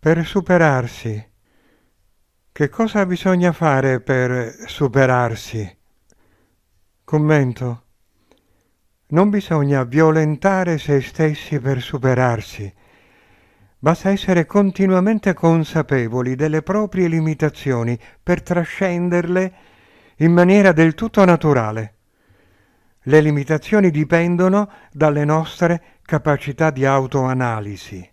per superarsi. Che cosa bisogna fare per superarsi? Commento. Non bisogna violentare se stessi per superarsi. Basta essere continuamente consapevoli delle proprie limitazioni per trascenderle in maniera del tutto naturale. Le limitazioni dipendono dalle nostre capacità di autoanalisi.